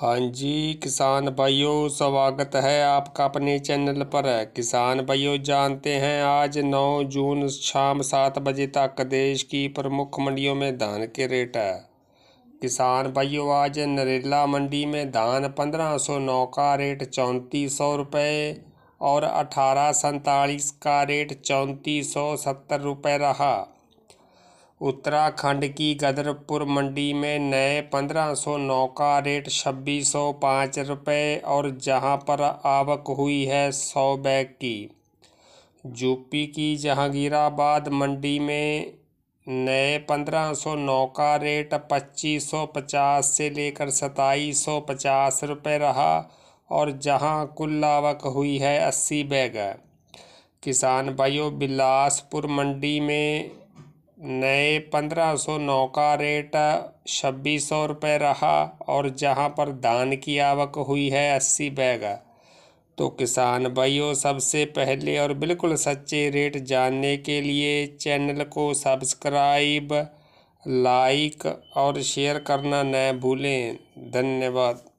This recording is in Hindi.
हाँ जी किसान भाइयों स्वागत है आपका अपने चैनल पर किसान भाइयों जानते हैं आज 9 जून शाम सात बजे तक देश की प्रमुख मंडियों में धान के रेट है किसान भाइयों आज नरेला मंडी में धान पंद्रह सौ नौ का रेट चौंतीस सौ रुपये और अठारह सैतालीस का रेट चौंतीस सौ सत्तर रुपये रहा उत्तराखंड की गदरपुर मंडी में नए पंद्रह सौ नौ का रेट छब्बीस सौ पाँच रुपये और जहां पर आवक हुई है सौ बैग की यूपी की जहांगीराबाद मंडी में नए पंद्रह सौ नौ का रेट पच्चीस सौ पचास से लेकर सताईस सौ पचास रुपये रहा और जहां कुल आवक हुई है अस्सी बैग किसान भाइयों बिलासपुर मंडी में नए पंद्रह सौ नौ का रेट छब्बीस सौ रुपये रहा और जहाँ पर धान की आवक हुई है अस्सी बैग तो किसान भाइयों सबसे पहले और बिल्कुल सच्चे रेट जानने के लिए चैनल को सब्सक्राइब लाइक और शेयर करना न भूलें धन्यवाद